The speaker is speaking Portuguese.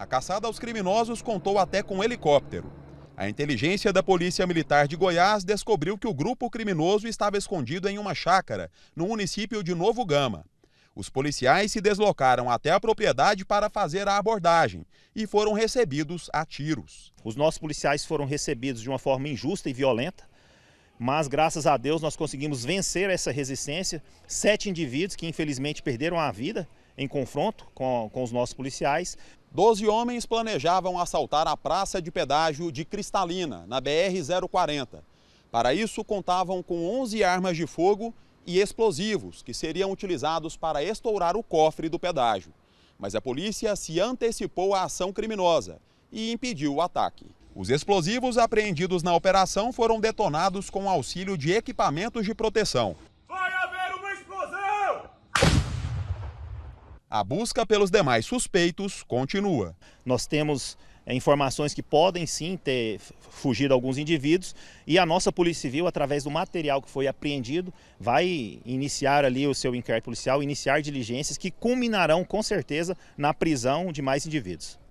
A caçada aos criminosos contou até com um helicóptero. A inteligência da Polícia Militar de Goiás descobriu que o grupo criminoso estava escondido em uma chácara, no município de Novo Gama. Os policiais se deslocaram até a propriedade para fazer a abordagem e foram recebidos a tiros. Os nossos policiais foram recebidos de uma forma injusta e violenta, mas graças a Deus nós conseguimos vencer essa resistência. Sete indivíduos que infelizmente perderam a vida em confronto com, com os nossos policiais. Doze homens planejavam assaltar a praça de pedágio de Cristalina, na BR-040. Para isso, contavam com 11 armas de fogo e explosivos, que seriam utilizados para estourar o cofre do pedágio. Mas a polícia se antecipou à ação criminosa e impediu o ataque. Os explosivos apreendidos na operação foram detonados com auxílio de equipamentos de proteção. A busca pelos demais suspeitos continua. Nós temos eh, informações que podem sim ter fugido alguns indivíduos e a nossa Polícia Civil, através do material que foi apreendido, vai iniciar ali o seu inquérito policial, iniciar diligências que culminarão com certeza na prisão de mais indivíduos.